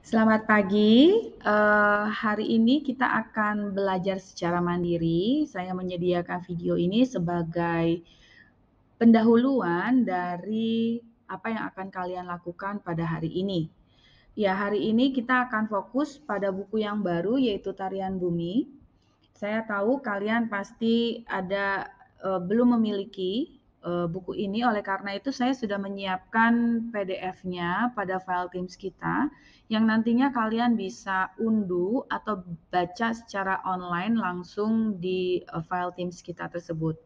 Selamat pagi. Uh, hari ini kita akan belajar secara mandiri. Saya menyediakan video ini sebagai pendahuluan dari apa yang akan kalian lakukan pada hari ini. Ya, hari ini kita akan fokus pada buku yang baru yaitu Tarian Bumi. Saya tahu kalian pasti ada uh, belum memiliki uh, buku ini. Oleh karena itu saya sudah menyiapkan PDF-nya pada file Teams kita yang nantinya kalian bisa unduh atau baca secara online langsung di uh, file Teams kita tersebut.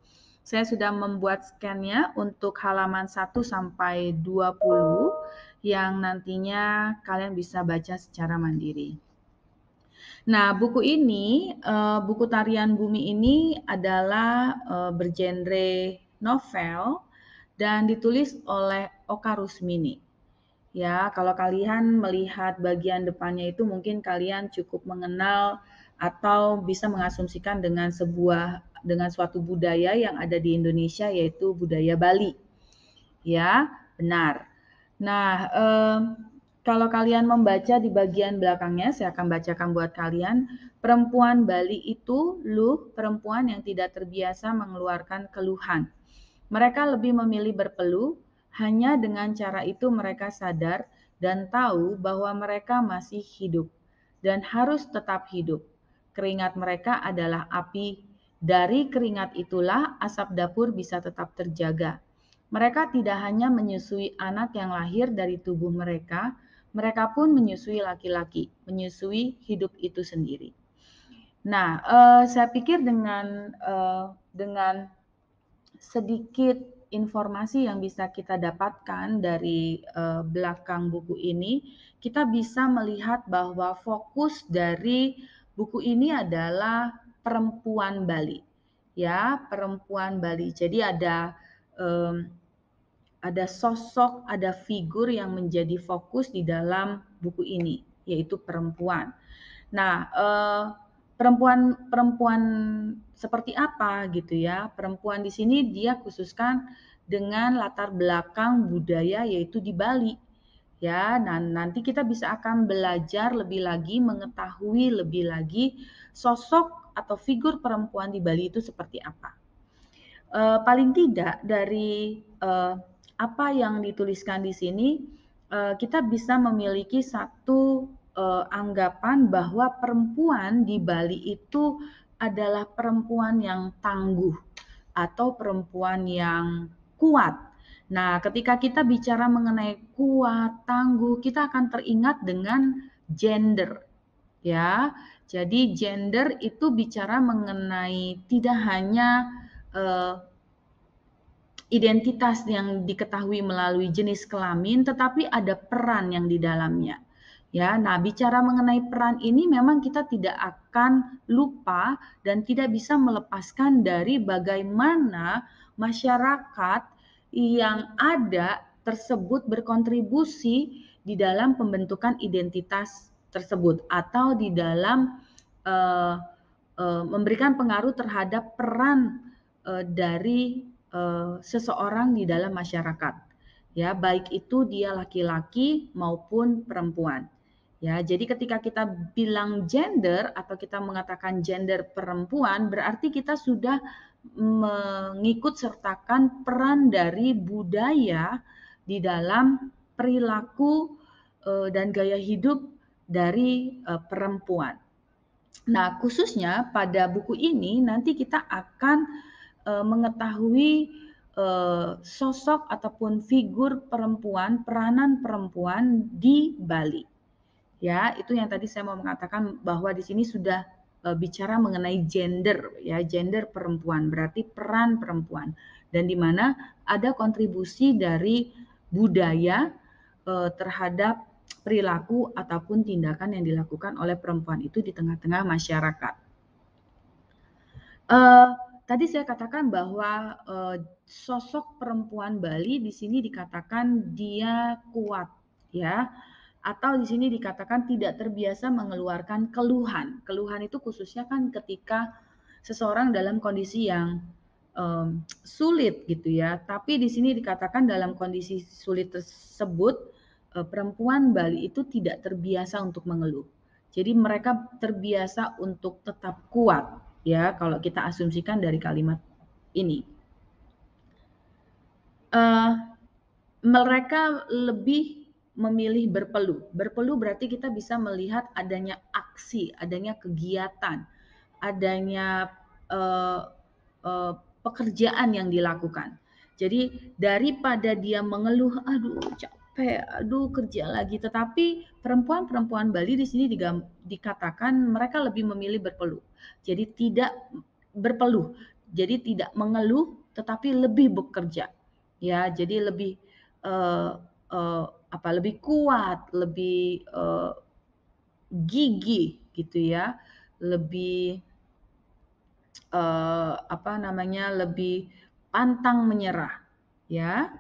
Saya sudah membuat scan untuk halaman 1 sampai 20 yang nantinya kalian bisa baca secara mandiri. Nah, buku ini, eh, buku tarian bumi ini adalah bergenre novel dan ditulis oleh Oka Rusmini. Ya, kalau kalian melihat bagian depannya itu mungkin kalian cukup mengenal atau bisa mengasumsikan dengan sebuah dengan suatu budaya yang ada di Indonesia yaitu budaya Bali. Ya, benar. Nah, eh, kalau kalian membaca di bagian belakangnya, saya akan bacakan buat kalian. Perempuan Bali itu lu perempuan yang tidak terbiasa mengeluarkan keluhan mereka lebih memilih berpeluh, hanya dengan cara itu mereka sadar dan tahu bahwa mereka masih hidup dan harus tetap hidup. Keringat mereka adalah api. Dari keringat itulah asap dapur bisa tetap terjaga. Mereka tidak hanya menyusui anak yang lahir dari tubuh mereka, mereka pun menyusui laki-laki, menyusui hidup itu sendiri. Nah, eh, saya pikir dengan eh, dengan sedikit informasi yang bisa kita dapatkan dari uh, belakang buku ini, kita bisa melihat bahwa fokus dari buku ini adalah perempuan Bali. Ya, perempuan Bali. Jadi ada um, ada sosok, ada figur yang menjadi fokus di dalam buku ini, yaitu perempuan. Nah, uh, perempuan-perempuan seperti apa gitu ya. Perempuan di sini dia khususkan dengan latar belakang budaya yaitu di Bali. Ya, Dan nah, nanti kita bisa akan belajar lebih lagi, mengetahui lebih lagi sosok atau figur perempuan di Bali itu seperti apa. E, paling tidak dari e, apa yang dituliskan di sini, e, kita bisa memiliki satu eh, anggapan bahwa perempuan di Bali itu adalah perempuan yang tangguh atau perempuan yang kuat. Nah, ketika kita bicara mengenai kuat, tangguh, kita akan teringat dengan gender. Ya. Jadi gender itu bicara mengenai tidak hanya eh, identitas yang diketahui melalui jenis kelamin, tetapi ada peran yang di dalamnya. Ya, nah bicara mengenai peran ini memang kita tidak akan lupa dan tidak bisa melepaskan dari bagaimana masyarakat yang ada tersebut berkontribusi di dalam pembentukan identitas tersebut atau di dalam uh, uh, memberikan pengaruh terhadap peran uh, dari uh, seseorang di dalam masyarakat ya baik itu dia laki-laki maupun perempuan Ya, jadi ketika kita bilang gender atau kita mengatakan gender perempuan berarti kita sudah mengikut sertakan peran dari budaya di dalam perilaku eh, dan gaya hidup dari eh, perempuan. Nah, khususnya pada buku ini nanti kita akan eh, mengetahui sosok ataupun figur perempuan, peranan perempuan di Bali ya itu yang tadi saya mau mengatakan bahwa di sini sudah e, bicara mengenai gender ya gender perempuan berarti peran perempuan dan di mana ada kontribusi dari budaya e, terhadap perilaku ataupun tindakan yang dilakukan oleh perempuan itu di tengah-tengah masyarakat. Uh, tadi saya katakan bahwa uh, sosok perempuan Bali di sini dikatakan dia kuat ya atau di sini dikatakan tidak terbiasa mengeluarkan keluhan. Keluhan itu khususnya kan ketika seseorang dalam kondisi yang um, sulit gitu ya. Tapi di sini dikatakan dalam kondisi sulit tersebut e, perempuan Bali itu tidak terbiasa untuk mengeluh. Jadi mereka terbiasa untuk tetap kuat ya kalau kita asumsikan dari kalimat ini. Uh, mereka lebih memilih berpeluh. Berpeluh berarti kita bisa melihat adanya aksi, adanya kegiatan, adanya uh, uh, pekerjaan yang dilakukan. Jadi daripada dia mengeluh, aduh capek, aduh kerja lagi, tetapi perempuan-perempuan Bali di sini dikatakan mereka lebih memilih berpeluh. Jadi tidak berpeluh, jadi tidak mengeluh, tetapi lebih bekerja. Ya, jadi lebih uh, uh, apa lebih kuat, lebih uh, gigi gitu ya, lebih uh, apa namanya lebih pantang menyerah ya.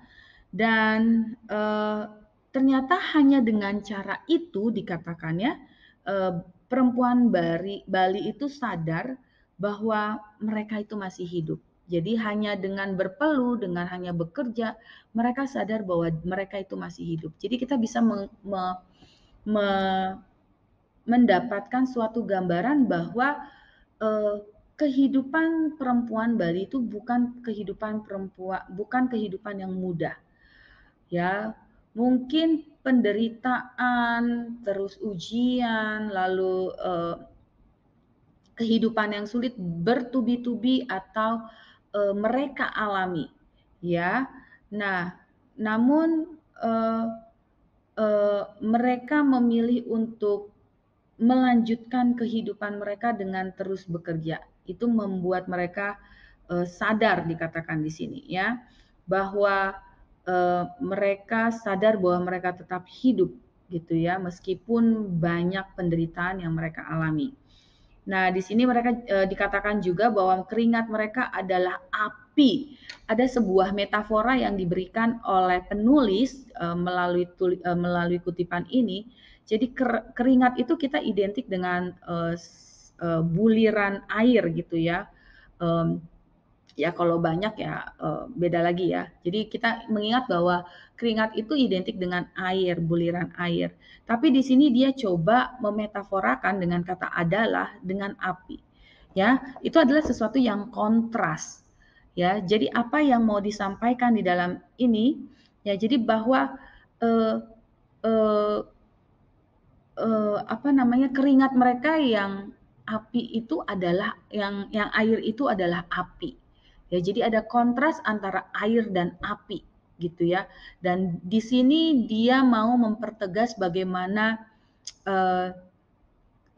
Dan uh, ternyata hanya dengan cara itu dikatakannya uh, perempuan Bali Bali itu sadar bahwa mereka itu masih hidup jadi hanya dengan berpeluh, dengan hanya bekerja, mereka sadar bahwa mereka itu masih hidup. Jadi kita bisa me, me, me, mendapatkan suatu gambaran bahwa eh, kehidupan perempuan Bali itu bukan kehidupan perempuan, bukan kehidupan yang mudah. Ya, mungkin penderitaan, terus ujian, lalu eh, kehidupan yang sulit bertubi-tubi atau e, mereka alami ya. Nah, namun e, e, mereka memilih untuk melanjutkan kehidupan mereka dengan terus bekerja. Itu membuat mereka e, sadar dikatakan di sini ya bahwa e, mereka sadar bahwa mereka tetap hidup gitu ya meskipun banyak penderitaan yang mereka alami. Nah, di sini mereka e, dikatakan juga bahwa keringat mereka adalah api. Ada sebuah metafora yang diberikan oleh penulis e, melalui tuli, e, melalui kutipan ini. Jadi ker, keringat itu kita identik dengan e, e, buliran air gitu ya. E, ya kalau banyak ya eh, beda lagi ya. Jadi kita mengingat bahwa keringat itu identik dengan air, buliran air. Tapi di sini dia coba memetaforakan dengan kata adalah dengan api. Ya, itu adalah sesuatu yang kontras. Ya, jadi apa yang mau disampaikan di dalam ini? Ya, jadi bahwa eh, eh, eh, apa namanya keringat mereka yang api itu adalah yang yang air itu adalah api Ya, jadi ada kontras antara air dan api gitu ya. Dan di sini dia mau mempertegas bagaimana uh,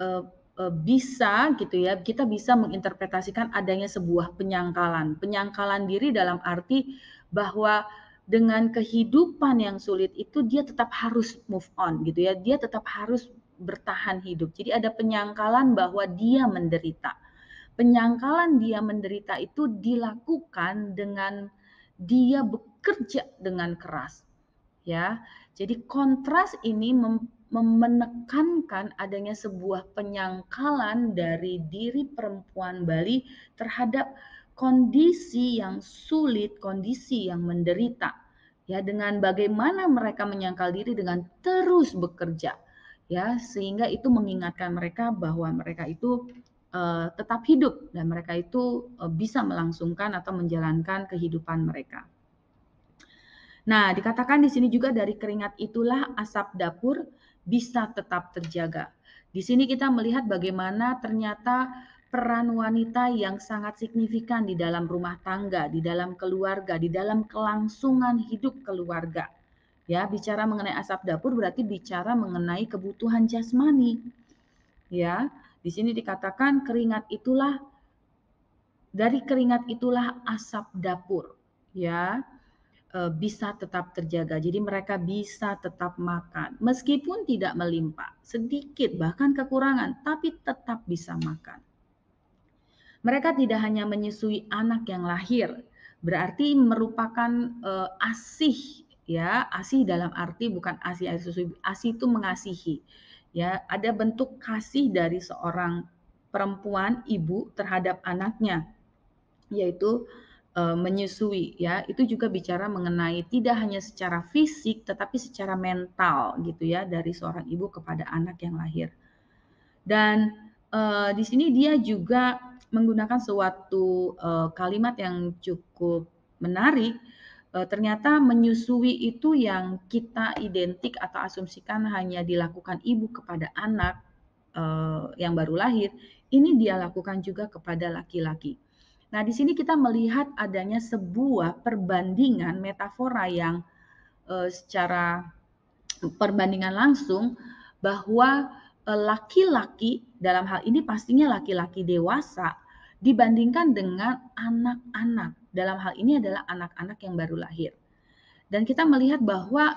uh, uh, bisa gitu ya, kita bisa menginterpretasikan adanya sebuah penyangkalan. Penyangkalan diri dalam arti bahwa dengan kehidupan yang sulit itu dia tetap harus move on gitu ya. Dia tetap harus bertahan hidup. Jadi ada penyangkalan bahwa dia menderita penyangkalan dia menderita itu dilakukan dengan dia bekerja dengan keras. Ya. Jadi kontras ini mem menekankan adanya sebuah penyangkalan dari diri perempuan Bali terhadap kondisi yang sulit, kondisi yang menderita. Ya, dengan bagaimana mereka menyangkal diri dengan terus bekerja. Ya, sehingga itu mengingatkan mereka bahwa mereka itu Eh, tetap hidup dan mereka itu eh, bisa melangsungkan atau menjalankan kehidupan mereka. Nah, dikatakan di sini juga dari keringat itulah asap dapur bisa tetap terjaga. Di sini kita melihat bagaimana ternyata peran wanita yang sangat signifikan di dalam rumah tangga, di dalam keluarga, di dalam kelangsungan hidup keluarga. Ya, bicara mengenai asap dapur berarti bicara mengenai kebutuhan jasmani. Ya, di sini dikatakan keringat itulah dari keringat itulah asap dapur ya e, bisa tetap terjaga. Jadi mereka bisa tetap makan meskipun tidak melimpah, sedikit bahkan kekurangan, tapi tetap bisa makan. Mereka tidak hanya menyusui anak yang lahir, berarti merupakan uh, asih ya, asih dalam arti bukan asih air susu, asih itu mengasihi ya ada bentuk kasih dari seorang perempuan ibu terhadap anaknya yaitu e, menyusui ya itu juga bicara mengenai tidak hanya secara fisik tetapi secara mental gitu ya dari seorang ibu kepada anak yang lahir dan e, di sini dia juga menggunakan suatu e, kalimat yang cukup menarik Eh, ternyata menyusui itu yang kita identik atau asumsikan hanya dilakukan ibu kepada anak eh, yang baru lahir, ini dia lakukan juga kepada laki-laki. Nah, di sini kita melihat adanya sebuah perbandingan metafora yang eh, secara perbandingan langsung bahwa laki-laki dalam hal ini pastinya laki-laki dewasa dibandingkan dengan anak-anak dalam hal ini adalah anak-anak yang baru lahir. Dan kita melihat bahwa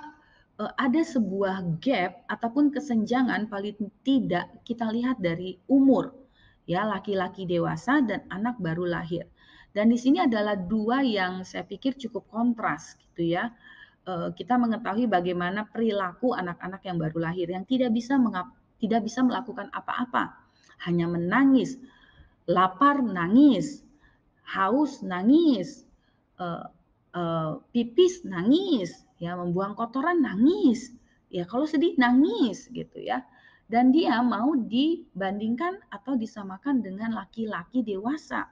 e, ada sebuah gap ataupun kesenjangan paling tidak kita lihat dari umur ya laki-laki dewasa dan anak baru lahir. Dan di sini adalah dua yang saya pikir cukup kontras gitu ya. E, kita mengetahui bagaimana perilaku anak-anak yang baru lahir yang tidak bisa mengap tidak bisa melakukan apa-apa, hanya menangis, lapar nangis, haus nangis, uh, uh, pipis nangis, ya membuang kotoran nangis, ya kalau sedih nangis gitu ya. Dan dia mau dibandingkan atau disamakan dengan laki-laki dewasa.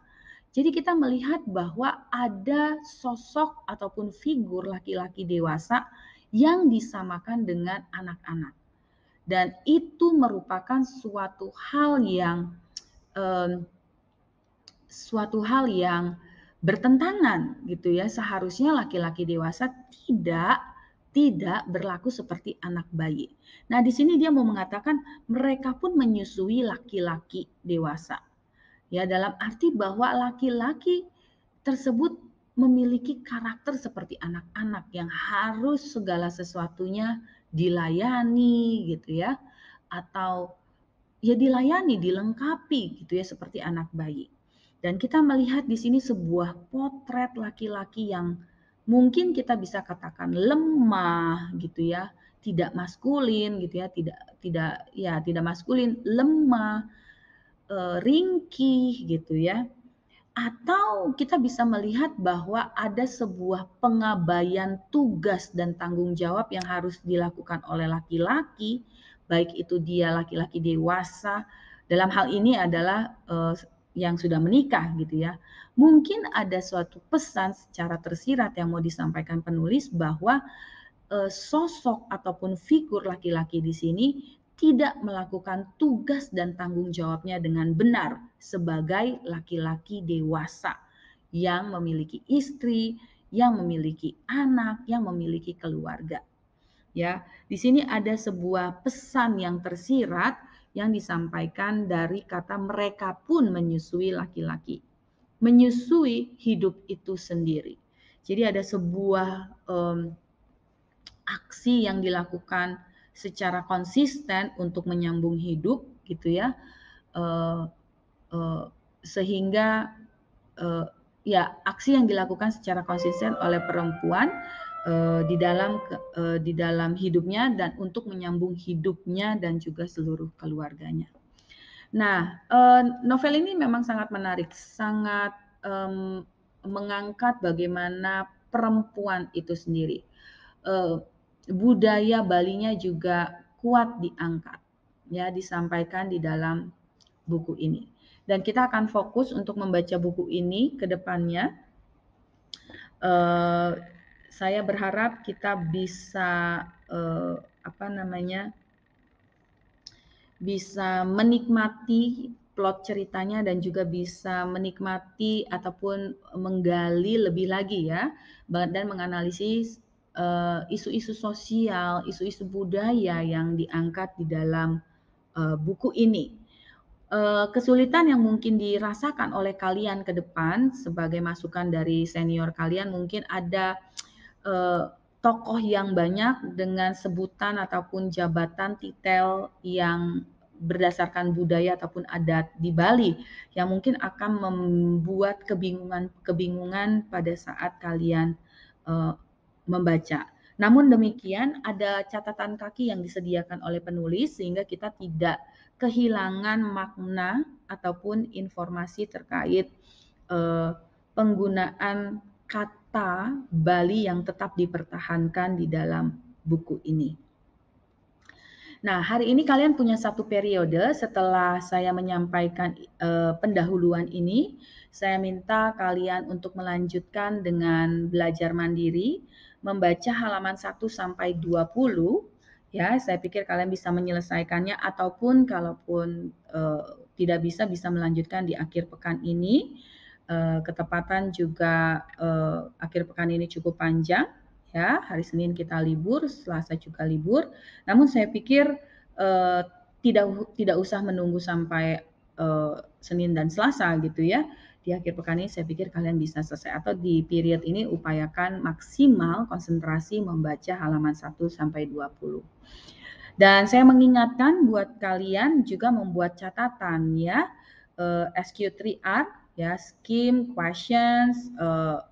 Jadi kita melihat bahwa ada sosok ataupun figur laki-laki dewasa yang disamakan dengan anak-anak. Dan itu merupakan suatu hal yang eh, suatu hal yang bertentangan gitu ya. Seharusnya laki-laki dewasa tidak tidak berlaku seperti anak bayi. Nah, di sini dia mau mengatakan mereka pun menyusui laki-laki dewasa. Ya, dalam arti bahwa laki-laki tersebut memiliki karakter seperti anak-anak yang harus segala sesuatunya dilayani gitu ya atau ya dilayani, dilengkapi gitu ya seperti anak bayi. Dan kita melihat di sini sebuah potret laki-laki yang mungkin kita bisa katakan lemah gitu ya, tidak maskulin gitu ya, tidak tidak ya tidak maskulin, lemah, eh, ringkih gitu ya. Atau kita bisa melihat bahwa ada sebuah pengabaian tugas dan tanggung jawab yang harus dilakukan oleh laki-laki, baik itu dia laki-laki dewasa. Dalam hal ini adalah eh, yang sudah menikah gitu ya. Mungkin ada suatu pesan secara tersirat yang mau disampaikan penulis bahwa e, sosok ataupun figur laki-laki di sini tidak melakukan tugas dan tanggung jawabnya dengan benar sebagai laki-laki dewasa yang memiliki istri, yang memiliki anak, yang memiliki keluarga. Ya, di sini ada sebuah pesan yang tersirat yang disampaikan dari kata mereka pun menyusui laki-laki. Menyusui hidup itu sendiri. Jadi ada sebuah um, aksi yang dilakukan secara konsisten untuk menyambung hidup gitu ya. Uh, uh, sehingga uh, ya aksi yang dilakukan secara konsisten oleh perempuan Eh, di dalam uh, di dalam hidupnya dan untuk menyambung hidupnya dan juga seluruh keluarganya. Nah, uh, novel ini memang sangat menarik, sangat um, mengangkat bagaimana perempuan itu sendiri. Uh, budaya Balinya juga kuat diangkat, ya disampaikan di dalam buku ini. Dan kita akan fokus untuk membaca buku ini ke depannya. Uh, saya berharap kita bisa eh, apa namanya bisa menikmati plot ceritanya dan juga bisa menikmati ataupun menggali lebih lagi ya dan menganalisis eh, isu-isu uh, sosial, isu-isu budaya yang diangkat di dalam uh, buku ini. Uh, kesulitan yang mungkin dirasakan oleh kalian ke depan sebagai masukan dari senior kalian mungkin ada eh, tokoh yang banyak dengan sebutan ataupun jabatan titel yang berdasarkan budaya ataupun adat di Bali yang mungkin akan membuat kebingungan-kebingungan pada saat kalian uh, membaca. Namun demikian ada catatan kaki yang disediakan oleh penulis sehingga kita tidak kehilangan makna ataupun informasi terkait uh, penggunaan kata fakta Bali yang tetap dipertahankan di dalam buku ini. Nah, hari ini kalian punya satu periode setelah saya menyampaikan eh, pendahuluan ini, saya minta kalian untuk melanjutkan dengan belajar mandiri, membaca halaman 1 sampai 20 ya saya pikir kalian bisa menyelesaikannya ataupun kalaupun eh, tidak bisa bisa melanjutkan di akhir pekan ini Eh, ketepatan juga uh, akhir pekan ini cukup panjang ya hari Senin kita libur Selasa juga libur namun saya pikir uh, tidak tidak usah menunggu sampai uh, Senin dan Selasa gitu ya di akhir pekan ini saya pikir kalian bisa selesai atau di period ini upayakan maksimal konsentrasi membaca halaman 1 sampai 20. Dan saya mengingatkan buat kalian juga membuat catatan ya eh, SQ3R ya skim, questions, uh,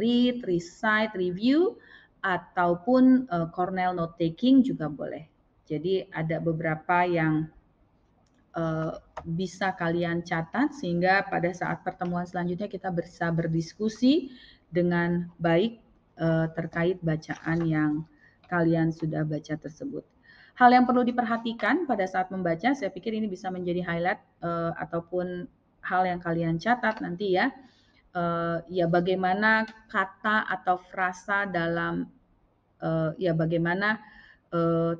read, recite, review ataupun uh, eh, Cornell note taking juga boleh. Jadi ada beberapa yang uh, bisa kalian catat sehingga pada saat pertemuan selanjutnya kita bisa berdiskusi dengan baik uh, terkait bacaan yang kalian sudah baca tersebut. Hal yang perlu diperhatikan pada saat membaca, saya pikir ini bisa menjadi highlight uh, ataupun hal yang kalian catat nanti ya. Uh, ya bagaimana kata atau frasa dalam uh, ya bagaimana uh,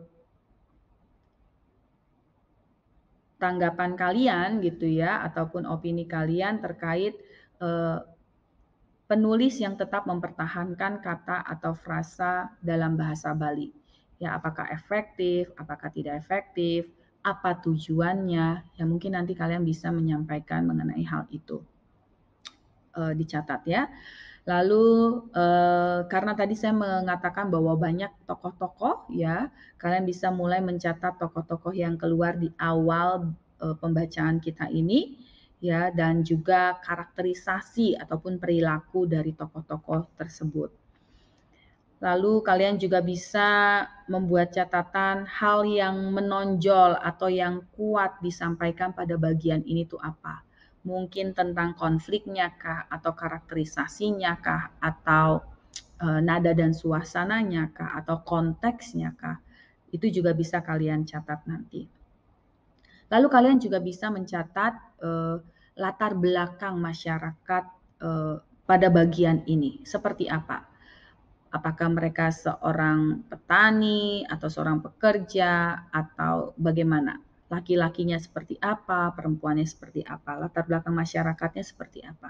tanggapan kalian gitu ya ataupun opini kalian terkait uh, penulis yang tetap mempertahankan kata atau frasa dalam bahasa Bali. Ya, apakah efektif, apakah tidak efektif, apa tujuannya, ya mungkin nanti kalian bisa menyampaikan mengenai hal itu. E, dicatat ya. Lalu e, karena tadi saya mengatakan bahwa banyak tokoh-tokoh ya, kalian bisa mulai mencatat tokoh-tokoh yang keluar di awal e, pembacaan kita ini ya dan juga karakterisasi ataupun perilaku dari tokoh-tokoh tersebut. Lalu kalian juga bisa membuat catatan hal yang menonjol atau yang kuat disampaikan pada bagian ini tuh apa. Mungkin tentang konfliknya kah, atau karakterisasinya kah, atau e, nada dan suasananya kah, atau konteksnya kah. Itu juga bisa kalian catat nanti. Lalu kalian juga bisa mencatat e, latar belakang masyarakat e, pada bagian ini. Seperti apa? apakah mereka seorang petani atau seorang pekerja atau bagaimana laki-lakinya seperti apa perempuannya seperti apa latar belakang masyarakatnya seperti apa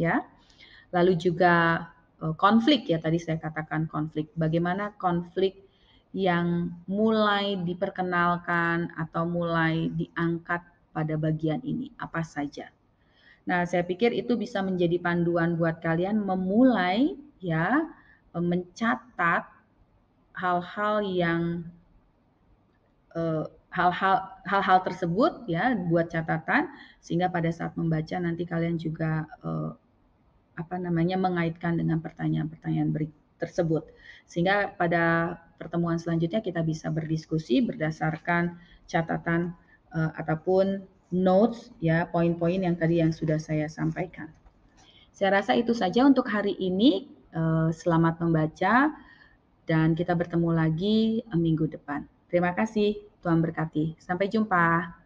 ya lalu juga eh, konflik ya tadi saya katakan konflik bagaimana konflik yang mulai diperkenalkan atau mulai diangkat pada bagian ini apa saja nah saya pikir itu bisa menjadi panduan buat kalian memulai ya Eh, mencatat hal-hal yang eh, hal-hal hal-hal tersebut ya buat catatan sehingga pada saat membaca nanti kalian juga eh, apa namanya mengaitkan dengan pertanyaan-pertanyaan tersebut sehingga pada pertemuan selanjutnya kita bisa berdiskusi berdasarkan catatan uh, ataupun notes ya poin-poin yang tadi yang sudah saya sampaikan. Saya rasa itu saja untuk hari ini. Eh, selamat membaca dan kita bertemu lagi eh, minggu depan. Terima kasih, Tuhan berkati. Sampai jumpa.